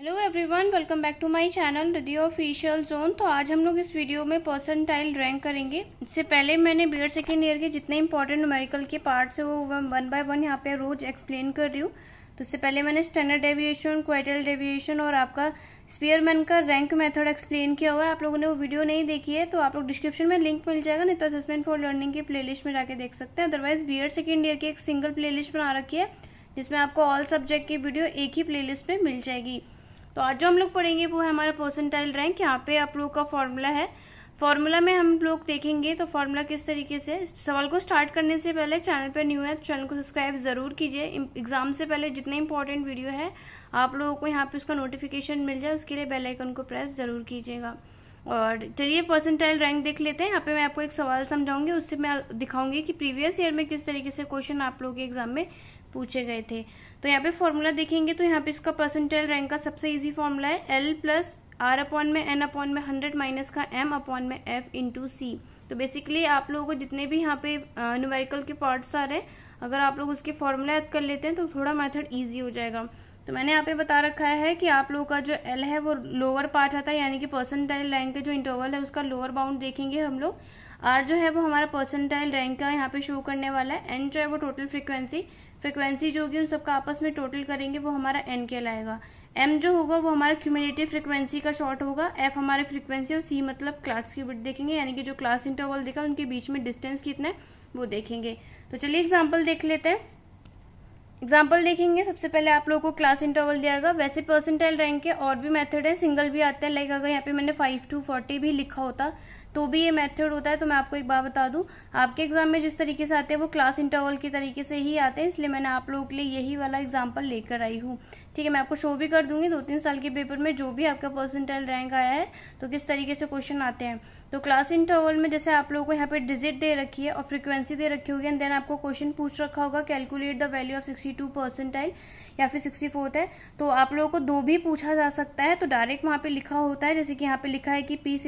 hello everyone welcome back to my channel रिदियो official zone तो आज हम लोग इस वीडियो में टाइल रैंक करेंगे इससे पहले मैंने बी एड सेकेंड ईयर के जितने इंपॉर्टेंट मेडिकल के पार्ट्स है वो वन बाय वन यहाँ पे रोज एक्सप्लेन कर रही हूँ तो इससे पहले मैंने स्टैंडर्ड डेविएशन क्वाइटल डेविएशन और आपका स्पीयरमैन का रैंक मेथड एक्सप्लेन किया हुआ है आप लोगों ने वो वीडियो नहीं देखी है तो आप लोग डिस्क्रिप्शन में लिंक मिल जाएगा नहीं तो असेसमेंट फॉर लर्निंग की प्लेलिस्ट में जाके देख सकते हैं otherwise B Ed second year की एक सिंगल प्लेलिस्ट बना रखी है जिसमें आपको ऑल सब्जेक्ट की वीडियो एक ही प्लेलिस्ट में मिल जाएगी तो आज जो हम लोग पढ़ेंगे वो है हमारा परसेंटाइल रैंक यहाँ पे आप लोग का फॉर्मूला है फॉर्मूला में हम लोग देखेंगे तो फॉर्मूला किस तरीके से सवाल को स्टार्ट करने से पहले चैनल पर न्यू है तो चैनल को सब्सक्राइब जरूर कीजिए एग्जाम से पहले जितने इंपॉर्टेंट वीडियो है आप लोगों को यहाँ पे उसका नोटिफिकेशन मिल जाए उसके लिए बेल आइकन को प्रेस जरूर कीजिएगा और चलिए परसेंटाइल रैंक देख लेते हैं यहाँ पे मैं आपको एक सवाल समझाऊंगी उससे मैं दिखाऊंगी कि प्रीवियस ईयर में किस तरीके से क्वेश्चन आप लोगों के एग्जाम में पूछे गए थे तो यहाँ पे फॉर्मूला देखेंगे तो यहाँ पे इसका परसेंटेल रैंक का सबसे इजी फॉर्मूला है एल प्लस आर अपॉन में एन अपॉन में हंड्रेड माइनस का एम अपॉन में एफ इंटू सी तो बेसिकली आप लोगों को जितने भी यहाँ पे न्यूमेरिकल के पार्ट्स आ रहे हैं अगर आप लोग उसके फॉर्मूला याद कर लेते हैं तो थोड़ा मेथड ईजी हो जाएगा तो मैंने यहाँ पे बता रखा है कि आप लोगों का जो एल है वो लोअर पार्ट आता है यानी कि परसेंटाइल रैंक का जो इंटरवल है उसका लोअर बाउंड देखेंगे हम लोग आर जो है वो हमारा परसेंटाइल रैंक का यहाँ पे शो करने वाला है एन जो है वो टोटल फ्रिक्वेंसी फ्रिक्वेंसी जो होगी उन सबका आपस में टोटल करेंगे वो हमारा एन लाएगा एम जो होगा वो हमारा क्यूमिनेटिव फ्रिक्वेंसी का शॉर्ट होगा एफ हमारे फ्रिक्वेंसी और सी मतलब क्लास की बिट देखेंगे यानी कि जो क्लास इंटरवल देखा उनके बीच में डिस्टेंस कितना है वो देखेंगे तो चलिए एग्जाम्पल देख लेते हैं एग्जाम्पल देखेंगे सबसे पहले आप लोगों को क्लास इंटरवल दिया गया वैसे परसेंटाइल रैंक के और भी मेथड है सिंगल भी आते हैं लाइक अगर यहाँ पे मैंने फाइव टू फोर्टी भी लिखा होता तो भी ये मेथड होता है तो मैं आपको एक बात बता दूं आपके एग्जाम में जिस तरीके से आते हैं वो क्लास इंटरवल के तरीके से ही आते हैं इसलिए मैंने आप लोगों के लिए यही वाला एग्जाम्पल लेकर आई हूँ ठीक है मैं आपको शो भी कर दूंगी दो तीन साल के पेपर में जो भी आपका परसेंटाइल रैंक आया है तो किस तरीके से क्वेश्चन आते हैं तो क्लास इंटरवल में जैसे आप लोगों को यहाँ पे डिजिट दे रखी है और फ्रीक्वेंसी दे रखी होगी एंड देन आपको क्वेश्चन पूछ रखा होगा calculate the value of 62 percentile या फिर 64 है तो आप लोगों को दो भी पूछा जा सकता है तो डायरेक्ट वहाँ पे लिखा होता है जैसे कि यहाँ पे लिखा है कि पी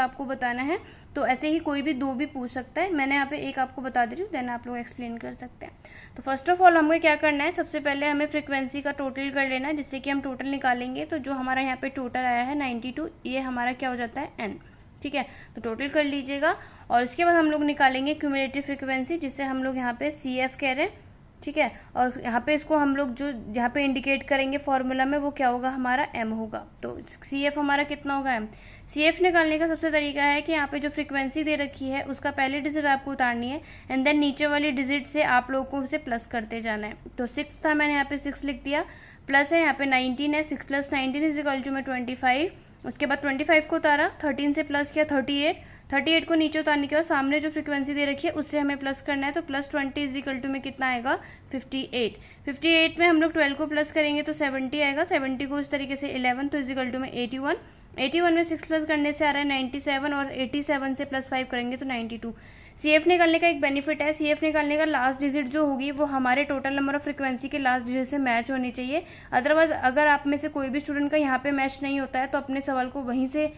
आपको बताना है तो ऐसे ही कोई भी दो भी पूछ सकता है मैंने यहाँ पे एक आपको बता दे रही हूँ देन आप लोग एक्सप्लेन कर सकते हैं तो फर्स्ट ऑफ ऑल हमें क्या करना है सबसे पहले हमें फ्रिक्वेंसी का टोटल कर लेना है जिससे कि हम टोटल निकालेंगे तो जो हमारा यहाँ पे टोटल आया है टू ये हमारा क्या हो जाता है एन ठीक है तो टोटल कर लीजिएगा और इसके बाद हम लोग निकालेंगे क्यूमिलेटिव फ्रिक्वेंसी जिससे हम लोग यहाँ पे सी एफ कह रहे हैं ठीक है और यहाँ पे इसको हम लोग जो यहाँ पे इंडिकेट करेंगे फॉर्मूला में वो क्या होगा हमारा एम होगा तो सी एफ हमारा कितना होगा एम सी एफ निकालने का सबसे तरीका है कि यहाँ पे जो फ्रिक्वेंसी दे रखी है उसका पहले डिजिट आपको उतारनी है एंड देन नीचे वाली डिजिट से आप लोगों को उसे प्लस करते जाना है तो सिक्स था मैंने यहाँ पे सिक्स लिख दिया प्लस है यहाँ पे नाइनटीन है six plus nineteen is equal to मैं ट्वेंटी फाइव उसके बाद 25 को उतारा 13 से प्लस किया 38 38 को नीचे उतारने के बाद सामने जो फ्रीक्वेंसी दे रखी है उससे हमें प्लस करना है तो plus twenty is equal to में कितना आएगा 58 58 में हम लोग 12 को प्लस करेंगे तो 70 आएगा 70 को इस तरीके से 11 तो इज इक्वल टू में 81 एटी वन में सिक्स प्लस करने से आ रहा है नाइन्टी सेवन और एटी सेवन से प्लस फाइव करेंगे तो नाइन्टी टू सी एफ निकालने का एक बेनिफिट है सी एफ निकालने का लास्ट डिजिट जो होगी वो हमारे टोटल नंबर ऑफ फ्रिक्वेंसी के लास्ट डिजिट से मैच होनी चाहिए अदरवाइज अगर आप में से कोई भी स्टूडेंट का यहाँ पे मैच नहीं होता है तो अपने सवाल को वहीं से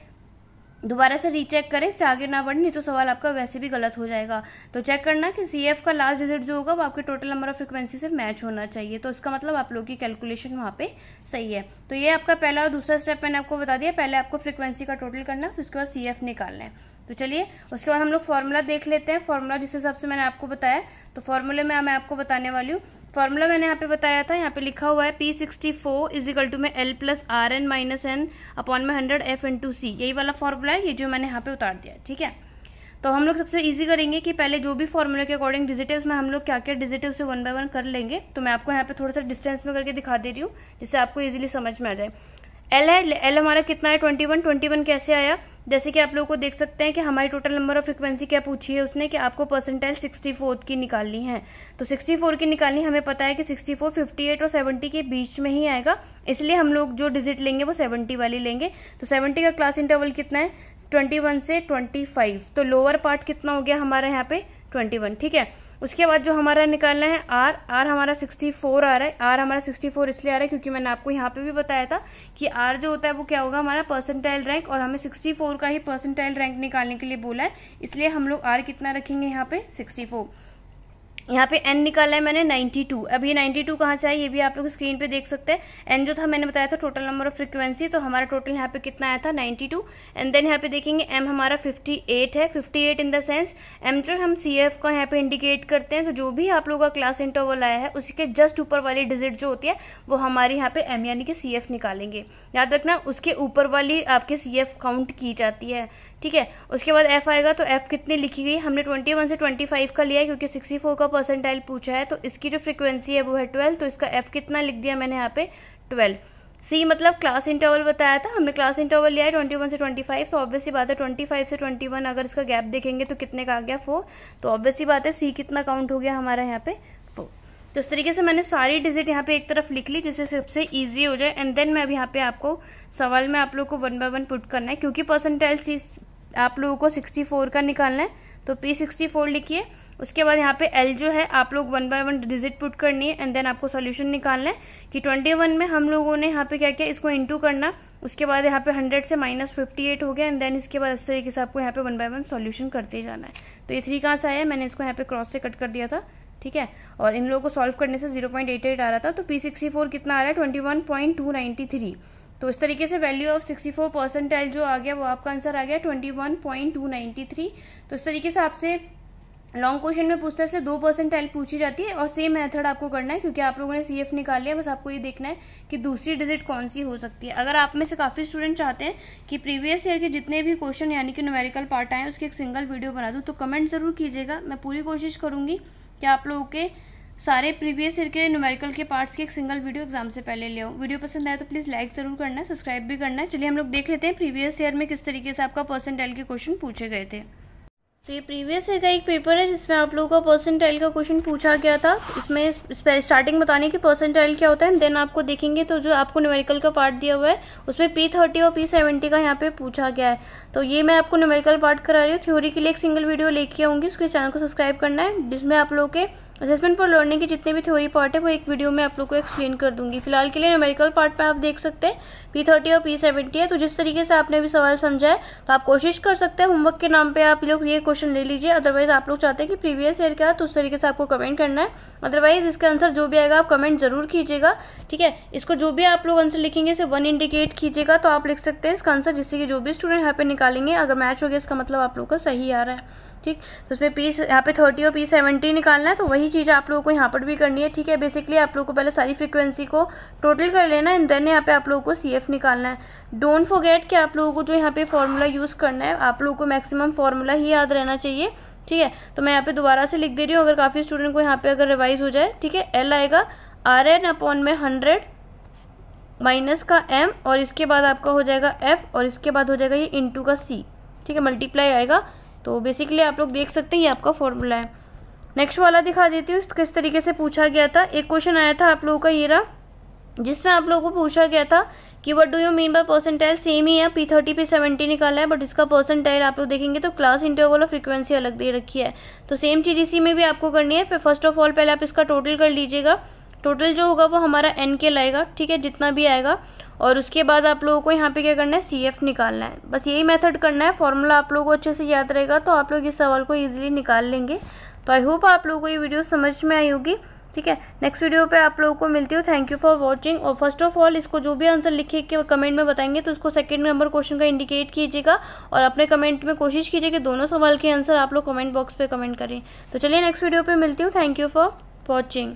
दोबारा से रीचेक करें इससे आगे ना बढ़े नहीं तो सवाल आपका वैसे भी गलत हो जाएगा तो चेक करना कि सी का लास्ट डिजिट जो होगा वो आपके टोटल नंबर ऑफ फ्रिक्वेंसी से मैच होना चाहिए तो इसका मतलब आप लोग की कैलकुलेशन वहाँ पे सही है तो ये आपका पहला और दूसरा स्टेप मैंने आपको बता दिया पहले आपको फ्रिक्वेंसी का टोटल करना फिर उसके बाद सी एफ निकालना है तो चलिए उसके बाद हम लोग फॉर्मूला देख लेते हैं फॉर्मूला जिस हिसाब से मैंने आपको बताया तो फॉर्मूले में मैं आपको बताने वाली हूँ फॉर्मूला मैंने यहाँ पे बताया था यहाँ पे लिखा हुआ है P sixty four is equal to में L plus R N minus N upon में hundred F N to C यही वाला फॉर्मूला है ये जो मैंने यहाँ पे उतार दिया ठीक है तो हम लोग सबसे इजी करेंगे कि पहले जो भी फॉर्मूले के अकॉर्डिंग डिजिटिव में हम लोग क्या क्या डिजिटिव से वन बाय वन कर लेंगे तो मैं आपको यहाँ पे थोड़ा सा डिस्टेंस में करके दिखा दे रही हूँ जिससे आपको इजिली समझ में आ जाए एल है एल हमारा कितना है ट्वेंटी वन ट्वेंटी वन कैसे आया जैसे कि आप लोग को देख सकते हैं कि हमारी टोटल नंबर ऑफ फ्रिक्वेंसी क्या पूछी है उसने कि आपको परसेंटाइल सिक्सटी फोर की निकालनी है तो सिक्सटी फोर की निकालनी हमें पता है कि सिक्सटी फोर फिफ्टी एट और सेवेंटी के बीच में ही आएगा इसलिए हम लोग जो डिजिट लेंगे वो सेवेंटी वाली लेंगे तो सेवेंटी का क्लास इंटरवल कितना है ट्वेंटी वन से ट्वेंटी फाइव तो लोअर पार्ट कितना हो गया हमारा यहाँ पे ट्वेंटी वन ठीक है उसके बाद जो हमारा निकालना है आर आर हमारा 64 आ रहा है आर हमारा 64 इसलिए आ रहा है क्योंकि मैंने आपको यहाँ पे भी बताया था कि आर जो होता है वो क्या होगा हमारा परसेंटाइल रैंक और हमें 64 का ही परसेंटाइल रैंक निकालने के लिए बोला है इसलिए हम लोग आर कितना रखेंगे यहाँ पे फोर यहाँ पे एन निकाला है मैंने 92 अब ये 92 टू कहाँ से आया ये भी आप लोग स्क्रीन पे देख सकते हैं एन जो था मैंने बताया था टोटल नंबर ऑफ फ्रिक्वेंसी तो हमारा टोटल यहाँ पे कितना आया था 92 एंड देन यहाँ पे देखेंगे एम हमारा 58 है 58 इन द सेंस एम जो हम सी एफ का यहाँ पे इंडिकेट करते हैं तो जो भी आप लोगों का क्लास इंटरवल आया है उसी के जस्ट ऊपर वाली डिजिट जो होती है वो हमारे यहाँ पे एम यानी कि सी निकालेंगे याद रखना उसके ऊपर वाली आपके सी काउंट की जाती है ठीक है उसके बाद एफ आएगा तो एफ कितनी लिखी गई हमने 21 से 25 का लिया है क्योंकि 64 का परसेंटाइल पूछा है तो इसकी जो फ्रीक्वेंसी है वो है 12 तो इसका एफ कितना लिख दिया मैंने यहाँ पे 12 सी मतलब क्लास इंटरवल बताया था हमने क्लास इंटरवल लिया है 21 से 25 तो ऑब्वियसली बात है 25 से 21 अगर इसका गैप देखेंगे तो कितने का आ गया फोर तो ऑब्वियसली बात है सी कितना काउंट हो गया हमारा यहाँ पे फोर तो इस तरीके से मैंने सारी डिजिट यहाँ पे एक तरफ लिख ली जिससे सबसे ईजी हो जाए एंड देन मैं अभी यहाँ पे आपको सवाल में आप लोग को वन बाय वन पुट करना है क्योंकि परसेंटाइल सी आप लोगों को 64 का निकालना है तो P64 लिखिए उसके बाद यहाँ पे L जो है आप लोग one by one digit put करनी है एंड देन आपको सॉल्यूशन निकालना है कि 21 में हम लोगों ने यहाँ पे क्या किया इसको इंटू करना उसके बाद यहाँ पे 100 से माइनस फिफ्टी हो गया एंड देन इसके बाद इस तरीके से आपको यहाँ पे वन बाय वन सॉल्यूशन करते जाना है तो ये थ्री कहाँ से आया मैंने इसको यहाँ पे क्रॉस से कट कर दिया था ठीक है और इन लोगों को सॉल्व करने से एट आ रहा था तो फोर कितना आ रहा है थ्री तो इस तरीके से वैल्यू ऑफ 64 परसेंटाइल जो आ गया वो आपका आंसर आ गया 21.293 तो इस तरीके से आपसे लॉन्ग क्वेश्चन में पूछता है दो परसेंटाइल पूछी जाती है और सेम मेथड आपको करना है क्योंकि आप लोगों ने सीएफ निकाल लिया बस आपको ये देखना है कि दूसरी डिजिट कौन सी हो सकती है अगर आप में से काफी स्टूडेंट चाहते हैं कि प्रीवियस ईयर के जितने भी क्वेश्चन यानी कि न्यूमेरिकल पार्ट आए उसकी एक सिंगल वीडियो बना दू तो कमेंट जरूर कीजिएगा मैं पूरी कोशिश करूंगी कि आप लोगों के सारे प्रीवियस ईयर के न्यूमेरिकल के पार्ट्स की एक सिंगल वीडियो एग्जाम से पहले ले वीडियो पसंद आया तो प्लीज़ लाइक ज़रूर करना सब्सक्राइब भी करना है चलिए हम लोग देख लेते हैं प्रीवियस ईयर में किस तरीके से आपका पर्सेंटाइल के क्वेश्चन पूछे गए थे तो ये प्रीवियस ईयर का एक पेपर है जिसमें आप लोगों का पर्सेंटाइल का क्वेश्चन पूछा गया था इसमें स्टार्टिंग बताने की पर्सेंटाइल क्या होता है देन आपको देखेंगे तो जो आपको न्यूमेरिकल का पार्ट दिया हुआ है उसमें पी थर्टी और पी सेवेंटी का यहाँ पे पूछा गया है तो ये मैं आपको न्यूमेरिकल पार्ट करा रही हूँ थ्योरी के लिए एक सिंगल वीडियो लेके आऊँगी उसके चैनल को सब्सक्राइब करना है जिसमें आप लोग के असेसमेंट फॉर लर्निंग के जितने भी थ्योरी पार्ट है वो एक वीडियो में आप लोग को एक्सप्लेन कर दूंगी फिलहाल के लिए न्यूमेरिकल पार्ट में आप देख सकते हैं पी थर्टी और पी सेवेंटी है तो जिस तरीके से आपने भी सवाल समझा है तो आप कोशिश कर सकते हैं होमवर्क के नाम पर आप लोग ये क्वेश्चन ले लीजिए अदरवाइज आप लोग चाहते हैं कि प्रीवियस ईयर क्या तो उस तरीके से आपको कमेंट करना है अदरवाइज इसका आंसर जो भी आएगा आप कमेंट जरूर कीजिएगा ठीक है इसको जो भी आप लोग आंसर लिखेंगे इसे वन इंडिकेट कीजिएगा तो आप लिख सकते हैं इसका आंसर जिससे कि जो भी स्टूडेंट यहाँ पे निकालेंगे अगर मैच हो गया इसका मतलब आप लोग का सही आ रहा है ठीक तो उसमें पी यहाँ पे थर्टी और पी सेवेंटी निकालना है तो वही चीज़ आप लोगों को यहाँ पर भी करनी है ठीक है बेसिकली आप लोगों को पहले सारी फ्रिक्वेंसी को टोटल कर लेना एंड देन यहाँ पे आप लोगों को सी एफ निकालना है डोंट फोगेट कि आप लोगों को जो यहाँ पे फार्मूला यूज़ करना है आप लोगों को मैक्सिमम फार्मूला ही याद रहना चाहिए ठीक है तो मैं यहाँ पे दोबारा से लिख दे रही हूँ अगर काफ़ी स्टूडेंट को यहाँ पे अगर रिवाइज हो जाए ठीक है एल आएगा आर एन अपॉन में हंड्रेड माइनस का एम और इसके बाद आपका हो जाएगा एफ और इसके बाद हो जाएगा ये इंटू का सी ठीक है मल्टीप्लाई आएगा तो बेसिकली आप लोग देख सकते हैं ये आपका फॉर्मूला है नेक्स्ट वाला दिखा देती हूँ किस तरीके से पूछा गया था एक क्वेश्चन आया था आप लोगों का ये रहा जिसमें आप लोगों को पूछा गया था कि what do you mean by percentile same ही है पी थर्टी पी सेवेंटी निकाला है बट इसका परसेंटाइल आप लोग देखेंगे तो क्लास इंटरवल और फ्रीक्वेंसी अलग दे रखी है तो सेम चीज़ इसी में भी आपको करनी है फिर फर्स्ट ऑफ ऑल पहले आप इसका टोटल कर लीजिएगा टोटल जो होगा वो हमारा एन के लाएगा ठीक है जितना भी आएगा और उसके बाद आप लोगों को यहाँ पे क्या करना है सी एफ निकालना है बस यही मेथड करना है फॉर्मूला आप लोगों को अच्छे से याद रहेगा तो आप लोग इस सवाल को ईजिली निकाल लेंगे तो आई होप आप लोगों को ये वीडियो समझ में आई होगी ठीक है नेक्स्ट वीडियो पे आप लोगों को मिलती हूँ थैंक यू फॉर वॉचिंग और फर्स्ट ऑफ ऑल इसको जो भी आंसर लिखे के कमेंट में बताएंगे तो उसको सेकंड नंबर क्वेश्चन का इंडिकेट कीजिएगा और अपने कमेंट में कोशिश कीजिए कि दोनों सवाल के आंसर आप लोग कमेंट बॉक्स पे कमेंट करें तो चलिए नेक्स्ट वीडियो पे मिलती हूँ थैंक यू फॉर वॉचिंग